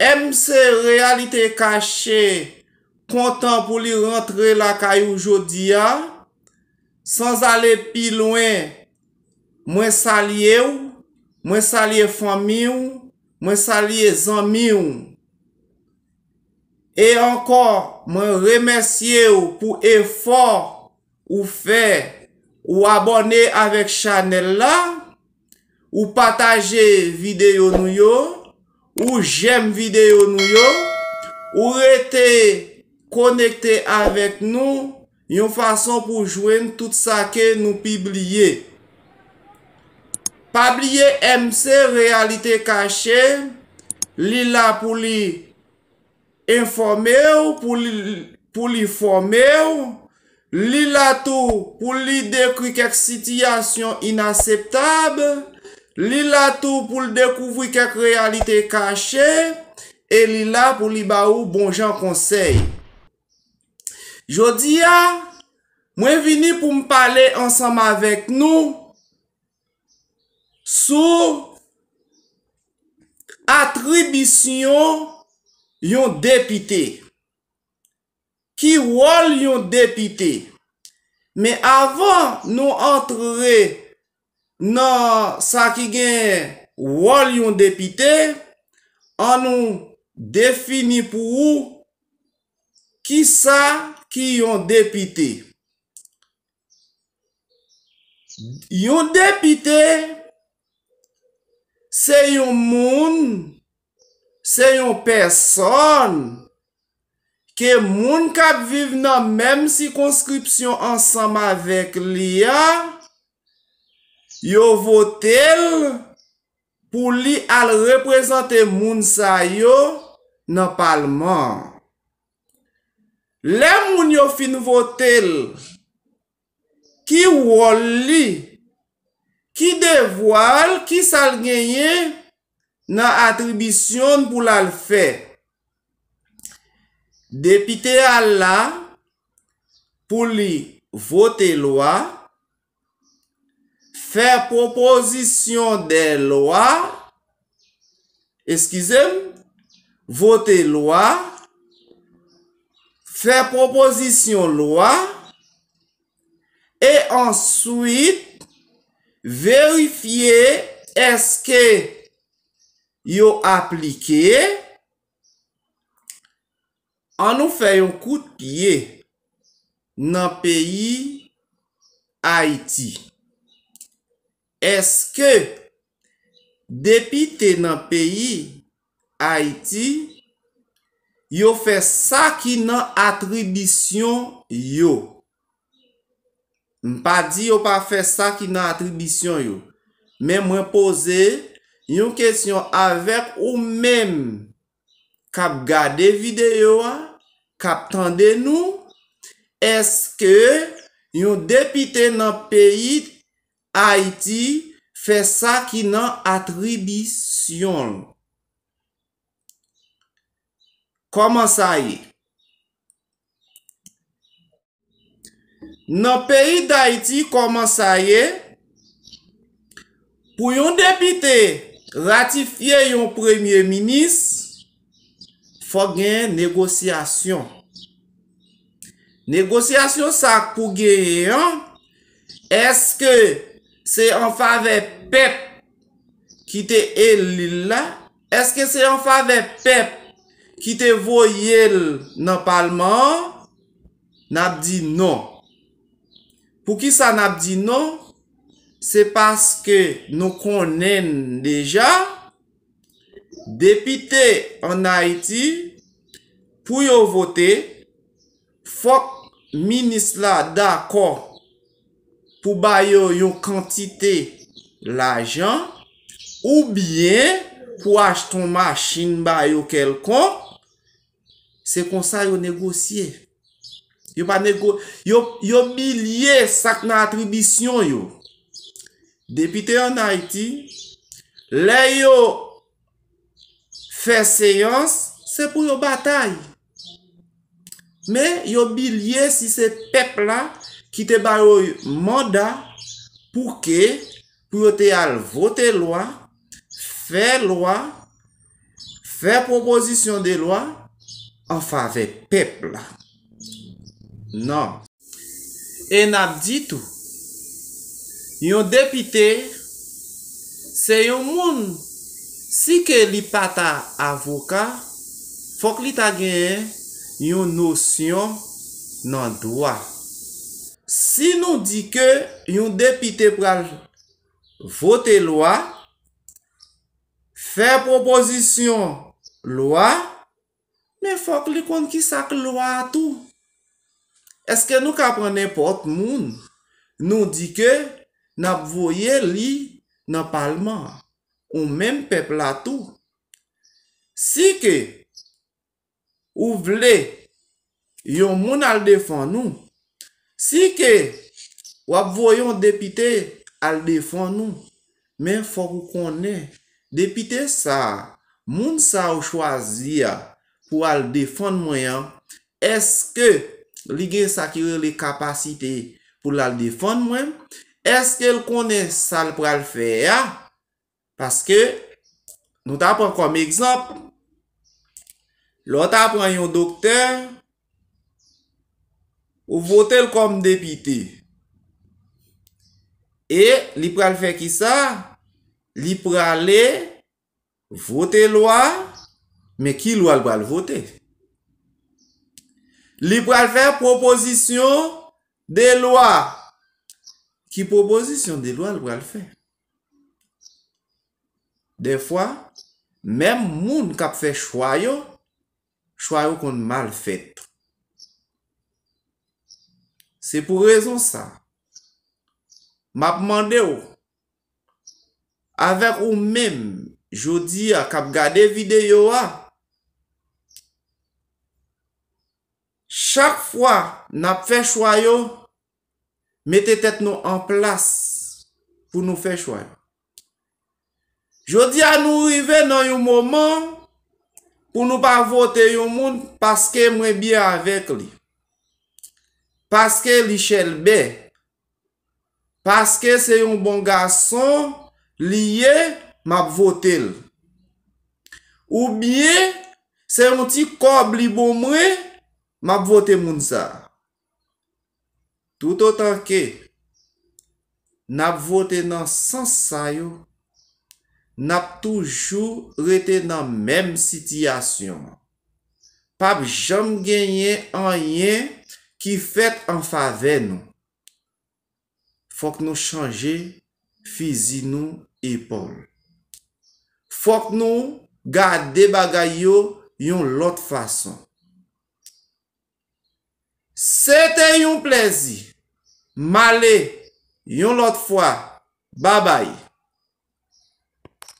Mse realite kache kontan pou li rentre la kayo jodia. San zale pi lwen, mwen salye ou, mwen salye fami ou, mwen salye zanmi ou. E ankon mwen remersye ou pou efor ou fe ou abone avek chanel la ou pataje videyo nou yo. Ou jèm videyo nou yo, ou rete konekte avèk nou yon fason pou jwen tout sa ke nou pi blye. Pa blye MC Realite Kache, li la pou li informè ou pou li formè ou, li la tou pou li dekri kèk sityasyon inaseptabè, li la tou pou l dekouvri kèk realite kache, e li la pou li ba ou bonjan konsey. Jodi ya, mwen vini pou m pale ansam avek nou, sou, atribisyon yon depite. Ki wol yon depite. Me avan nou antre re, nan sa ki gen wol yon depite an nou defini pou ou ki sa ki yon depite. Yon depite se yon moun se yon person ke moun kat viv nan menm si konskripsyon ansam avek liya yo votel pou li al reprezenten moun sa yo nan palman. Le moun yo fin votel, ki wol li, ki devwal, ki sal genye nan atribisyon pou lal fe. Depite al la pou li votel wak, fè propozisyon de lwa, eskize m, vote lwa, fè propozisyon lwa, e answit, verifiye eske yo aplike, an nou fè yon kout piye nan peyi Haiti. Eske depite nan peyi Haiti yo fe sa ki nan atribisyon yo? Mpa di yo pa fe sa ki nan atribisyon yo. Men mwen pose yon kesyon avèk ou men kap gade videyo, kap tende nou. Eske yon depite nan peyi... Aiti fè sa ki nan atribisyon. Koman sa ye? Nan peyi d'Aiti, koman sa ye? Pou yon depite ratifiye yon premier minis, fò gen negosyasyon. Negosyasyon sa pou geye yon, eske Se yon fave pep ki te elil la? Eske se yon fave pep ki te voyel nan palman? Nap di nou. Pou ki sa nap di nou? Se paske nou konen deja. Depite an Haiti, pou yo vote, fok minis la dakon. pou ba yo yo kantite l'ajan, ou bien pou aj ton masjin ba yo kelkon, se konsa yo negosye. Yo pa negosye, yo bilye sak nan atribisyon yo. Depite yo naiti, le yo fè seyans, se pou yo batay. Me yo bilye si se pep la, ki te bayou manda pouke pou yo te al vote lwa, fe lwa, fe proposisyon de lwa, anfa ve pepla. Nan, en apjitu, yon depite se yon moun, si ke li pata avoka, fok li tagye yon nosyon nan dwa. Si nou di ke yon depite pral vote lwa, fe propozisyon lwa, me fok li kon ki sak lwa atou. Eske nou ka prene pot moun, nou di ke nap voye li nan palman, ou men pepl atou. Si ke ou vle yon moun al defan nou, Si ke wap voyon depite al defon nou, men fok ou konen depite sa, moun sa ou chwazia pou al defon mwen, eske li gen sakire le kapasite pou al defon mwen, eske l konen sal pou al fe ya, paske nou ta apren kom ekzamp, lò ta apren yon doktèr, Ou vote l kom depite. E li pral fe ki sa? Li prale vote lwa. Me ki lwa l pral vote? Li pral fe proposisyon de lwa. Ki proposisyon de lwa l pral fe? De fwa, mem moun kap fe chwayo, chwayo kon mal fet. Se pou rezon sa. M ap mande yo. Aver ou men, jodi a kap gade vide yo a. Chak fwa nap fe chwayo, mette tet nou an plas pou nou fe chwayo. Jodi a nou rive nan yon moun, pou nou pa vote yon moun, paske mwen biya avek li. Paskè li chèl bè. Paskè se yon bon gason liye, mab votel. Ou biye, se yon ti kob li bon mwe, mab votel moun sa. Tout o tanke, nab votel nan sansay yo. Nab toujou rete nan menm sitiyasyon. Pab jom genye anye. Ki fèt an fave nou. Fòk nou chanje fizi nou epol. Fòk nou gade bagay yo yon lot fason. Sète yon plezi. Male yon lot fwa. Babay.